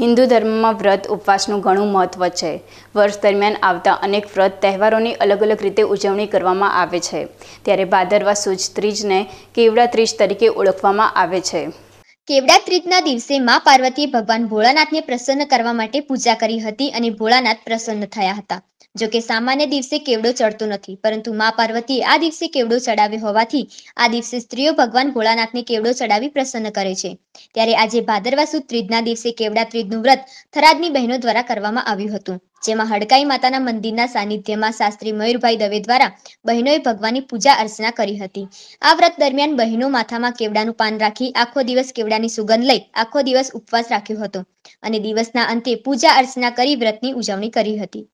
હિન્દુ ધર્મમાં વ્રત ઉપવાસનું ઘણું મહત્ત્વ છે વર્ષ દરમિયાન આવતા અનેક વ્રત તહેવારોની અલગ અલગ રીતે ઉજવણી કરવામાં આવે છે ત્યારે ભાદરવા સુજ ત્રીજને કેવડા ત્રીજ તરીકે ઓળખવામાં આવે છે કેવડા ત્રીજના દિવસે મા પાર્વતીએ ભગવાન ભોળાનાથને પ્રસન્ન કરવા માટે પૂજા કરી હતી અને ભોળાનાથ પ્રસન્ન થયા હતા જો કે સામાન્ય દિવસે કેવડો ચડતો નથી પરંતુ મા પાર્વતીએ આ દિવસે કેવડો ચડાવ્યો હોવાથી આ દિવસે સ્ત્રીઓ ભગવાન ભોળાનાથને કેવડો ચડાવી પ્રસન્ન કરે છે ત્યારે આજે ભાદરવા ત્રીજના દિવસે કેવડા ત્રીજનું વ્રત થરાદની બહેનો દ્વારા કરવામાં આવ્યું હતું જેમાં હડકાઈ માતાના મંદિરના સાનિધ્યમાં શાસ્ત્રી મયુરભાઈ દવે દ્વારા બહેનોએ ભગવાનની પૂજા અર્ચના કરી હતી આ વ્રત દરમિયાન બહેનો માથામાં કેવડાનું પાન રાખી આખો દિવસ કેવડાની સુગંધ લઈ આખો દિવસ ઉપવાસ રાખ્યો હતો અને દિવસના અંતે પૂજા અર્ચના કરી વ્રતની ઉજવણી કરી હતી